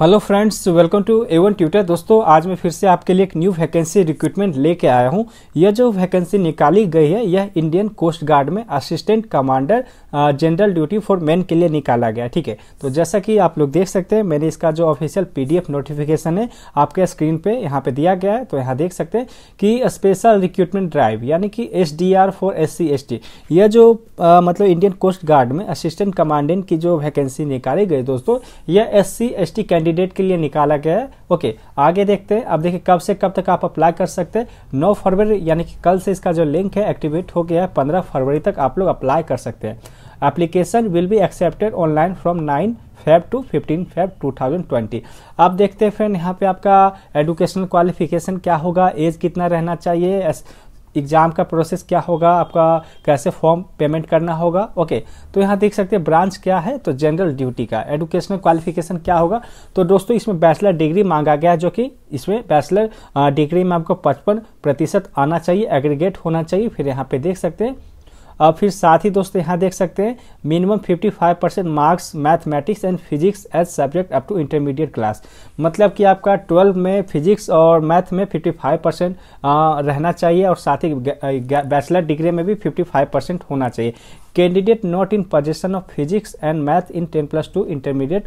Hello friends welcome to Avon tutor दोस्तों आज मैं फिर से आपके लिए एक न्यू वैकेंसी रिक्रूटमेंट लेके आया हूं यह जो वैकेंसी निकाली गई है यह इंडियन कोस्ट गार्ड में assistant commander general duty for man के लिए निकाला गया ठीक है तो जैसा कि आप लोग देख सकते हैं मैंने इसका जो ऑफिशियल पी नोटिफिकेशन है आपके स्क्रीन पर यहाँ पर दिया गया है तो यहाँ देख सकते हैं कि स्पेशल रिक्रूटमेंट ड्राइव यानी कि एस फॉर एस सी यह जो आ, मतलब इंडियन कोस्ट गार्ड में असिस्टेंट कमांडेंट की जो वैकेंसी निकाली गई दोस्तों यह एस सी कैंडिडेट के लिए निकाला गया है ओके आगे देखते हैं अब देखिए कब से कब तक आप अप्लाई कर सकते हैं नौ फरवरी यानी कि कल से इसका जो लिंक है एक्टिवेट हो गया है पंद्रह फरवरी तक आप लोग अप्लाई कर सकते हैं application will be accepted online from nine Feb to fifteen Feb two thousand twenty अब देखते हैं फ्रेंड यहाँ पे आपका एडुकेशनल क्वालिफिकेशन क्या होगा एज कितना रहना चाहिए एग्ज़ाम का प्रोसेस क्या होगा आपका कैसे फॉर्म पेमेंट करना होगा ओके तो यहाँ देख सकते हैं ब्रांच क्या है तो जनरल ड्यूटी का एडुकेशनल क्वालिफिकेशन क्या होगा तो दोस्तों इसमें बैचलर डिग्री मांगा गया जो कि इसमें बैचलर डिग्री में आपको पचपन प्रतिशत आना चाहिए एग्रीगेट होना चाहिए फिर यहाँ पे देख सकते हैं और फिर साथ ही दोस्तों यहाँ देख सकते हैं minimum 55 percent marks mathematics and physics as subject up to intermediate class मतलब कि आपका ट्वेल्व में फिजिक्स और मैथ में 55 परसेंट रहना चाहिए और साथ ही बैचलर डिग्री में भी 55 परसेंट होना चाहिए candidate not in position of physics and math in ten plus two intermediate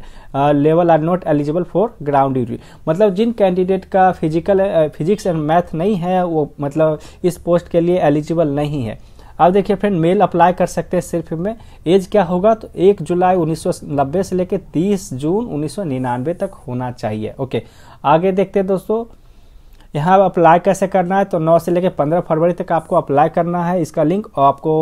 level are not eligible for ground duty मतलब जिन कैंडिडेट का फिजिकल फिजिक्स एंड मैथ नहीं है वो मतलब इस पोस्ट के लिए एलिजिबल नहीं है अब देखिए फ्रेंड मेल अप्लाई कर सकते हैं सिर्फ में एज क्या होगा तो एक जुलाई 1990 से लेकर 30 जून 1999 तक होना चाहिए ओके आगे देखते हैं दोस्तों यहाँ अप्लाई कैसे करना है तो 9 से लेकर 15 फरवरी तक आपको अप्लाई करना है इसका लिंक आपको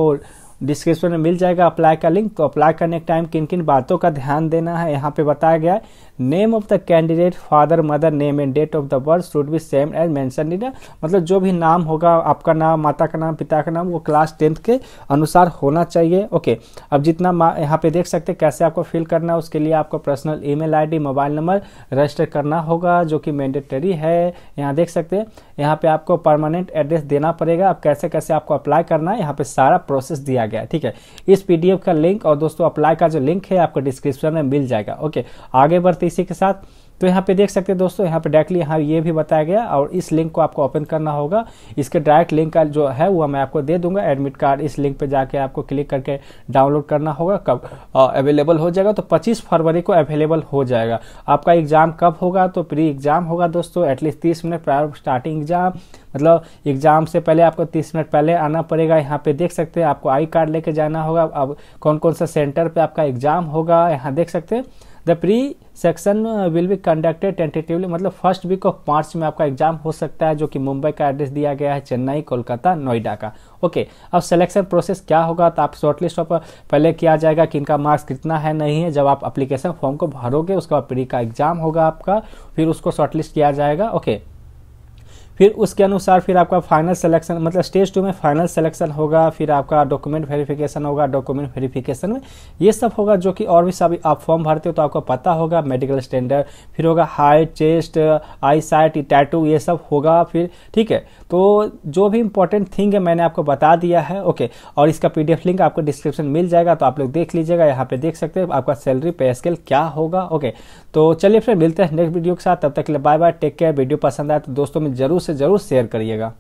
डिस्क्रिप्शन में मिल जाएगा अप्लाई का लिंक तो अप्लाई करने के टाइम किन किन बातों का ध्यान देना है यहाँ पे बताया गया है name of the candidate father mother name and date of the birth should be same as mention in मतलब जो भी नाम होगा आपका नाम माता का नाम पिता का नाम वो क्लास टेंथ के अनुसार होना चाहिए ओके अब जितना यहाँ पे देख सकते कैसे आपको फिल करना है उसके लिए आपको personal e mail mobile number register करना होगा जो कि मैंडेटरी है यहाँ देख सकते हैं यहाँ पर आपको परमानेंट एड्रेस देना पड़ेगा अब कैसे कैसे आपको अप्लाई करना है यहाँ पर सारा प्रोसेस दिया गया ठीक है इस पीडीएफ का लिंक और दोस्तों अप्लाई का जो लिंक है आपको डिस्क्रिप्शन में मिल जाएगा ओके आगे बढ़ते इसी के साथ तो यहाँ पे देख सकते हैं दोस्तों यहाँ पे डायरेक्टली यहाँ ये भी बताया गया और इस लिंक को आपको ओपन करना होगा इसके डायरेक्ट लिंक का जो है वो मैं आपको दे दूंगा एडमिट कार्ड इस लिंक पे जाके आपको क्लिक करके डाउनलोड करना होगा कब अवेलेबल हो जाएगा तो 25 फरवरी को अवेलेबल हो जाएगा आपका एग्जाम कब होगा तो प्री एग्जाम होगा दोस्तों एटलीस्ट तीस मिनट प्रायर स्टार्टिंग एग्जाम मतलब एग्जाम से पहले आपको 30 मिनट पहले आना पड़ेगा यहाँ पे देख सकते हैं आपको आई कार्ड लेके जाना होगा अब कौन कौन सा सेंटर पे आपका एग्जाम होगा यहाँ देख सकते हैं the pre section will be conducted tentatively मतलब फर्स्ट वीक ऑफ मार्च में आपका एग्जाम हो सकता है जो कि मुंबई का एड्रेस दिया गया है चेन्नई कोलकाता नोएडा का ओके अब सिलेक्शन प्रोसेस क्या होगा तो आप शॉर्टलिस्ट ऑफ uh, पहले किया जाएगा कि इनका मार्क्स कितना है नहीं है जब आप अप्लीकेशन फॉर्म को भरोगे उसके बाद प्री का एग्जाम होगा आपका फिर उसको शॉर्टलिस्ट किया जाएगा ओके okay. फिर उसके अनुसार फिर आपका फाइनल सिलेक्शन मतलब स्टेज टू में फाइनल सिलेक्शन होगा फिर आपका डॉक्यूमेंट वेरिफिकेशन होगा डॉक्यूमेंट वेरिफिकेशन में ये सब होगा जो कि और भी सभी आप फॉर्म भरते हो तो आपको पता होगा मेडिकल स्टैंडर्ड फिर होगा height chest eye sight tattoo ये सब होगा फिर ठीक है तो जो भी इंपॉर्टेंट थिंग है मैंने आपको बता दिया है ओके और इसका पी लिंक आपको डिस्क्रिप्शन मिल जाएगा तो आप लोग देख लीजिएगा यहाँ पर देख सकते हैं आपका सैलरी पे स्केल क्या होगा ओके तो चलिए फिर मिलते हैं नेक्स्ट वीडियो के साथ तब तक के लिए bye bye take care video पसंद आए तो दोस्तों में जरूर से ज़रूर शेयर करिएगा